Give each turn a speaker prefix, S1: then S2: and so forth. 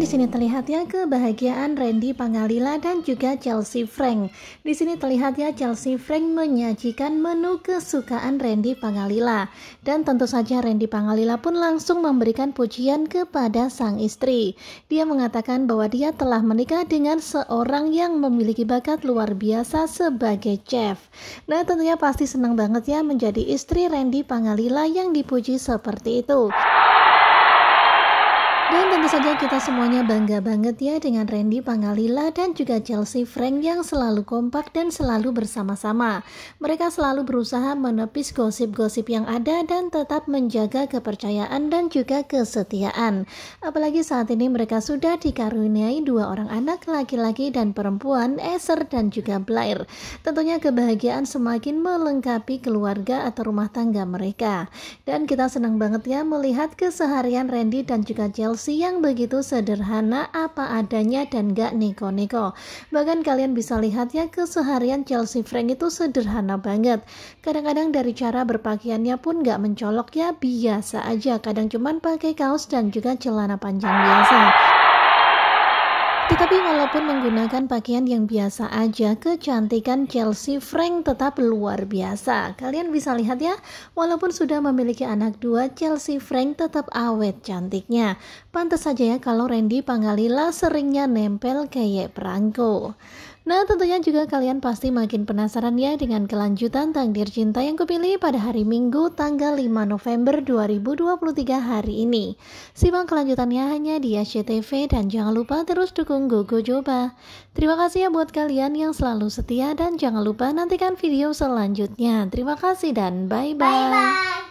S1: di sini terlihat ya kebahagiaan Randy Pangalila dan juga Chelsea Frank. Di sini terlihat ya Chelsea Frank menyajikan menu kesukaan Randy Pangalila. Dan tentu saja Randy Pangalila pun langsung memberikan pujian kepada sang istri. Dia mengatakan bahwa dia telah menikah dengan seorang yang memiliki bakat luar biasa sebagai chef. Nah tentunya pasti senang banget ya menjadi istri Randy Pangalila yang dipuji seperti itu tentu saja kita semuanya bangga banget ya dengan Randy Pangalila dan juga Chelsea Frank yang selalu kompak dan selalu bersama-sama. Mereka selalu berusaha menepis gosip-gosip yang ada dan tetap menjaga kepercayaan dan juga kesetiaan. Apalagi saat ini mereka sudah dikaruniai dua orang anak laki-laki dan perempuan, Eser dan juga Blair. Tentunya kebahagiaan semakin melengkapi keluarga atau rumah tangga mereka. Dan kita senang banget ya melihat keseharian Randy dan juga Chelsea yang yang begitu sederhana apa adanya dan gak neko-neko. Bahkan kalian bisa lihat ya keseharian Chelsea Frank itu sederhana banget. Kadang-kadang dari cara berpakaiannya pun gak mencolok ya biasa aja. Kadang cuman pakai kaos dan juga celana panjang biasa. Walaupun menggunakan pakaian yang biasa aja, kecantikan Chelsea Frank tetap luar biasa. Kalian bisa lihat ya, walaupun sudah memiliki anak dua, Chelsea Frank tetap awet cantiknya. Pantas saja ya kalau Randy Pangalila seringnya nempel kayak perangko. Nah, tentunya juga kalian pasti makin penasaran ya dengan kelanjutan takdir cinta yang kupilih pada hari Minggu tanggal 5 November 2023 hari ini. Simak kelanjutannya hanya di SCTV dan jangan lupa terus dukung Gogo Joba. Terima kasih ya buat kalian yang selalu setia dan jangan lupa nantikan video selanjutnya. Terima kasih dan bye-bye.